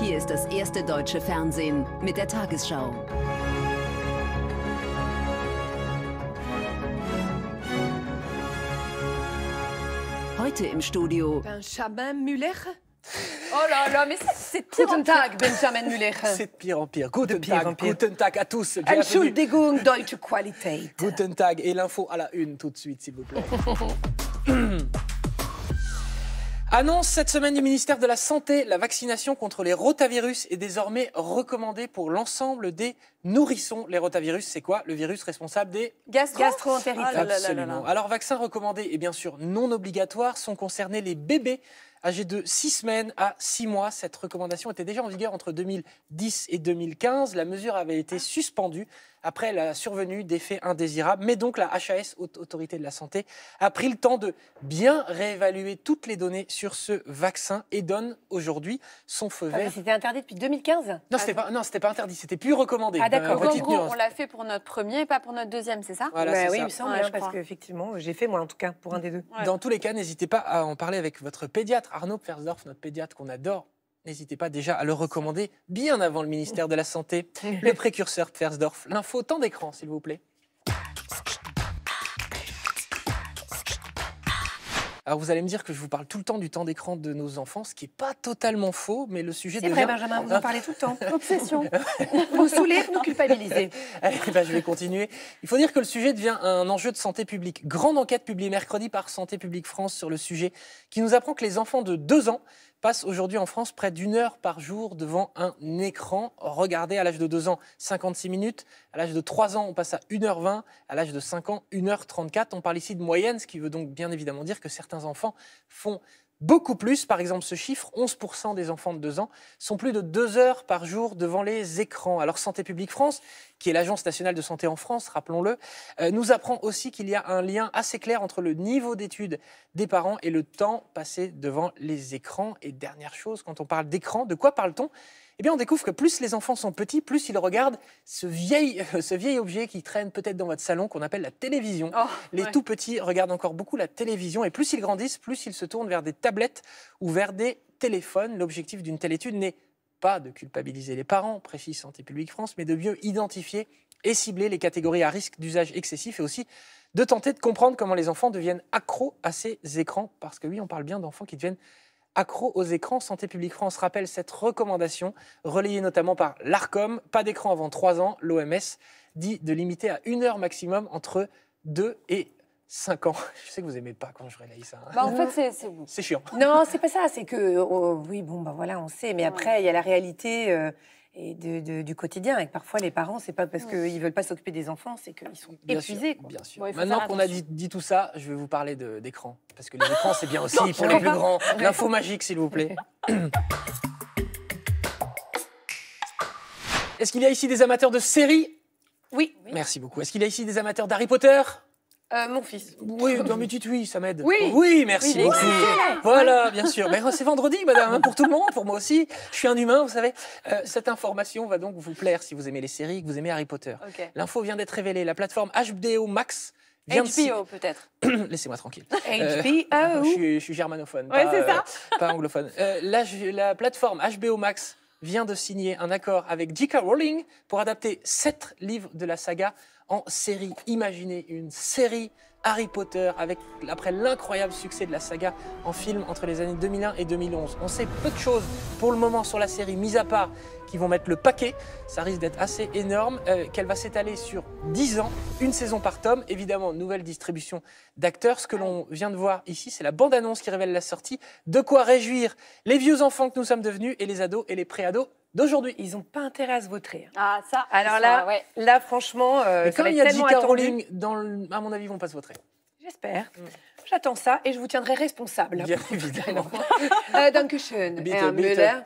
Hier ist das erste deutsche Fernsehen mit der Tagesschau. Heute im Studio. Benjamin Müleche. Oh là là, mais c'est pire Guten Tag, Benjamin Müleche. C'est de pire en pire. Guten, de pire Tag, en pire. Guten Tag à tous. Bienvenue. Entschuldigung, deutsche Qualität. Guten Tag et l'info à la une tout de suite, s'il vous plaît. Annonce cette semaine du ministère de la Santé, la vaccination contre les rotavirus est désormais recommandée pour l'ensemble des nourrissons. Les rotavirus, c'est quoi Le virus responsable des Gastro entérites ah Absolument. Alors, vaccin recommandé et bien sûr non obligatoire sont concernés les bébés Âgé de 6 semaines à 6 mois. Cette recommandation était déjà en vigueur entre 2010 et 2015. La mesure avait été suspendue après la survenue d'effets indésirables. Mais donc la HAS, Autorité de la Santé, a pris le temps de bien réévaluer toutes les données sur ce vaccin et donne aujourd'hui son feu vert. C'était interdit depuis 2015 Non, c'était pas, non, pas interdit, c'était plus recommandé. Ah bah, d'accord, on l'a fait pour notre premier, pas pour notre deuxième, c'est ça bah Oui, il me semble, hein, parce qu'effectivement, j'ai fait moi en tout cas, pour un des deux. Dans tous les cas, n'hésitez pas à en parler avec votre pédiatre Arnaud Pfersdorf, notre pédiatre qu'on adore, n'hésitez pas déjà à le recommander bien avant le ministère de la Santé, le précurseur Pfersdorf. L'info temps d'écran, s'il vous plaît. Alors vous allez me dire que je vous parle tout le temps du temps d'écran de nos enfants, ce qui n'est pas totalement faux, mais le sujet C'est vrai Benjamin, vous en parlez tout le temps. Obsession. vous saoulez, vous nous culpabilisez. Eh ben, je vais continuer. Il faut dire que le sujet devient un enjeu de santé publique. Grande enquête publiée mercredi par Santé publique France sur le sujet qui nous apprend que les enfants de 2 ans passe aujourd'hui en France près d'une heure par jour devant un écran. Regardez, à l'âge de 2 ans, 56 minutes. À l'âge de 3 ans, on passe à 1h20. À l'âge de 5 ans, 1h34. On parle ici de moyenne, ce qui veut donc bien évidemment dire que certains enfants font Beaucoup plus, par exemple ce chiffre, 11% des enfants de 2 ans sont plus de 2 heures par jour devant les écrans. Alors Santé publique France, qui est l'Agence nationale de santé en France, rappelons-le, euh, nous apprend aussi qu'il y a un lien assez clair entre le niveau d'études des parents et le temps passé devant les écrans. Et dernière chose, quand on parle d'écran, de quoi parle-t-on eh bien on découvre que plus les enfants sont petits, plus ils regardent ce vieil, objet qui traîne peut-être dans votre salon qu'on appelle la télévision. Oh, les tout petits regardent encore beaucoup la télévision et plus ils grandissent, plus ils se tournent vers des tablettes ou vers des téléphones. L'objectif d'une telle étude n'est pas de culpabiliser les parents, précise Santé publique France, mais de mieux identifier et cibler les catégories à risque d'usage excessif et aussi de tenter de comprendre comment les enfants deviennent accros à ces écrans. Parce que oui, on parle bien d'enfants qui deviennent accro aux écrans. Santé publique France rappelle cette recommandation, relayée notamment par l'ARCOM. Pas d'écran avant 3 ans. L'OMS dit de limiter à une heure maximum entre 2 et 5 ans. Je sais que vous aimez pas quand je relaye ça. Hein. Bah, en fait, c'est c'est chiant. Non, c'est pas ça. C'est que oh, oui, bon, bah voilà, on sait. Mais après, il y a la réalité. Euh, du quotidien. avec parfois, les parents, c'est pas parce qu'ils ne veulent pas s'occuper des enfants, c'est qu'ils sont épuisés. Bien sûr. Maintenant qu'on a dit, tout ça, je vais vous parler d'écran. Parce que les écrans, c'est bien aussi pour les plus grands. L'info magique, s'il vous plaît. Est-ce qu'il y a ici des amateurs de séries oui. Merci beaucoup. Est-ce qu'il y a ici des amateurs d'Harry Potter euh, mon fils. Oui, non, mais dites oui, ça m'aide. Oui. merci beaucoup. Voilà, bien sûr. Mais oh, c'est vendredi, madame, hein, pour tout le monde, pour moi aussi. Je suis un humain, vous savez. Euh, cette information va donc vous plaire si vous aimez les séries, que vous aimez Harry Potter. L'info vient d'être révélée. La plateforme HBO Max HBO peut-être. Laissez-moi tranquille. HBO. Euh, je, suis, germanophone. pas anglophone. la, plateforme HBO Max vient de signer un accord avec J.K. Rowling pour adapter sept livres de la saga en série. Imaginez une série Harry Potter avec, après l'incroyable succès de la saga en film entre les années 2001 et 2011. On sait peu de choses pour le moment sur la série, mis à part qu'ils vont mettre le paquet. Ça risque d'être assez énorme, euh, qu'elle va s'étaler sur 10 ans, une saison par tome. Évidemment, nouvelle distribution d'acteurs. Ce que l'on vient de voir ici, c'est la bande-annonce qui révèle la sortie. De quoi réjouir les vieux enfants que nous sommes devenus et les ados et les pré-ados d'aujourd'hui. Ils n'ont pas intérêt à se voter. Hein. Ah, ça. Alors là, ouais. là franchement, euh, Mais comme il y a dit Caroline, dans à mon avis, ils vont pas se voter. J'espère. Mm. J'attends ça et je vous tiendrai responsable. Bien évidemment. Euh, Dankeschön, Herr Müller.